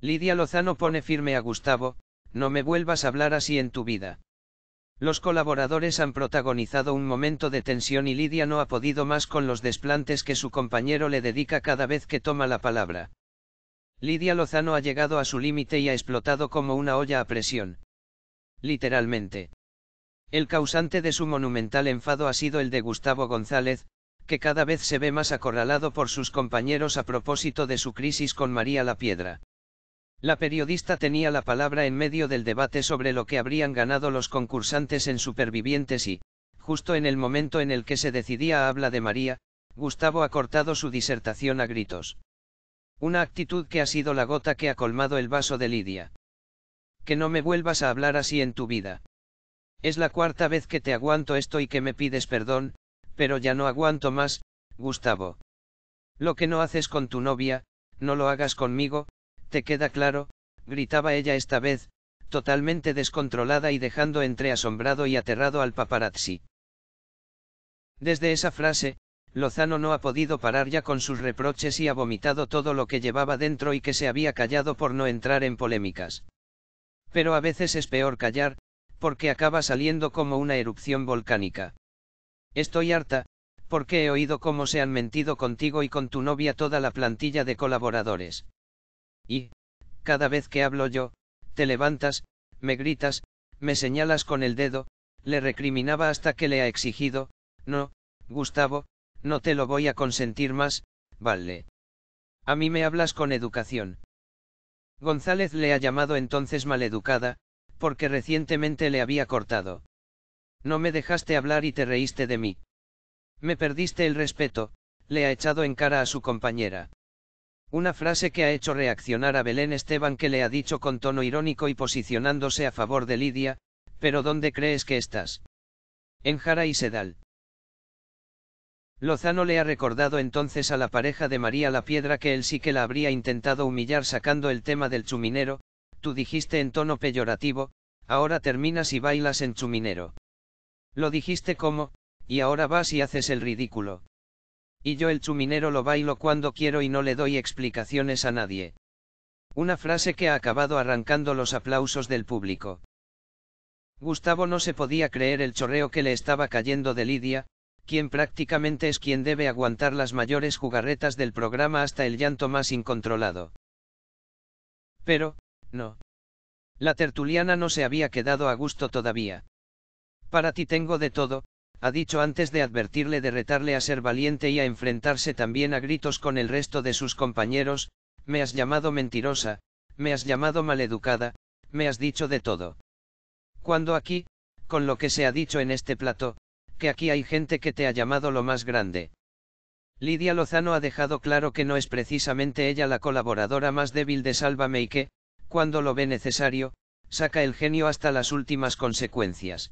Lidia Lozano pone firme a Gustavo, no me vuelvas a hablar así en tu vida. Los colaboradores han protagonizado un momento de tensión y Lidia no ha podido más con los desplantes que su compañero le dedica cada vez que toma la palabra. Lidia Lozano ha llegado a su límite y ha explotado como una olla a presión. Literalmente. El causante de su monumental enfado ha sido el de Gustavo González, que cada vez se ve más acorralado por sus compañeros a propósito de su crisis con María la Piedra. La periodista tenía la palabra en medio del debate sobre lo que habrían ganado los concursantes en Supervivientes y, justo en el momento en el que se decidía a habla de María, Gustavo ha cortado su disertación a gritos. Una actitud que ha sido la gota que ha colmado el vaso de Lidia. Que no me vuelvas a hablar así en tu vida. Es la cuarta vez que te aguanto esto y que me pides perdón, pero ya no aguanto más, Gustavo. Lo que no haces con tu novia, no lo hagas conmigo, ¿Te queda claro? gritaba ella esta vez, totalmente descontrolada y dejando entre asombrado y aterrado al paparazzi. Desde esa frase, Lozano no ha podido parar ya con sus reproches y ha vomitado todo lo que llevaba dentro y que se había callado por no entrar en polémicas. Pero a veces es peor callar, porque acaba saliendo como una erupción volcánica. Estoy harta, porque he oído cómo se han mentido contigo y con tu novia toda la plantilla de colaboradores. Y, cada vez que hablo yo, te levantas, me gritas, me señalas con el dedo, le recriminaba hasta que le ha exigido, no, Gustavo, no te lo voy a consentir más, vale. A mí me hablas con educación. González le ha llamado entonces maleducada, porque recientemente le había cortado. No me dejaste hablar y te reíste de mí. Me perdiste el respeto, le ha echado en cara a su compañera. Una frase que ha hecho reaccionar a Belén Esteban que le ha dicho con tono irónico y posicionándose a favor de Lidia, pero ¿dónde crees que estás? En Jara y Sedal. Lozano le ha recordado entonces a la pareja de María la Piedra que él sí que la habría intentado humillar sacando el tema del chuminero, tú dijiste en tono peyorativo, ahora terminas y bailas en chuminero. Lo dijiste como, y ahora vas y haces el ridículo. Y yo el chuminero lo bailo cuando quiero y no le doy explicaciones a nadie. Una frase que ha acabado arrancando los aplausos del público. Gustavo no se podía creer el chorreo que le estaba cayendo de Lidia, quien prácticamente es quien debe aguantar las mayores jugarretas del programa hasta el llanto más incontrolado. Pero, no. La tertuliana no se había quedado a gusto todavía. Para ti tengo de todo, ha dicho antes de advertirle de retarle a ser valiente y a enfrentarse también a gritos con el resto de sus compañeros, me has llamado mentirosa, me has llamado maleducada, me has dicho de todo. Cuando aquí, con lo que se ha dicho en este plato, que aquí hay gente que te ha llamado lo más grande. Lidia Lozano ha dejado claro que no es precisamente ella la colaboradora más débil de Sálvame y que, cuando lo ve necesario, saca el genio hasta las últimas consecuencias.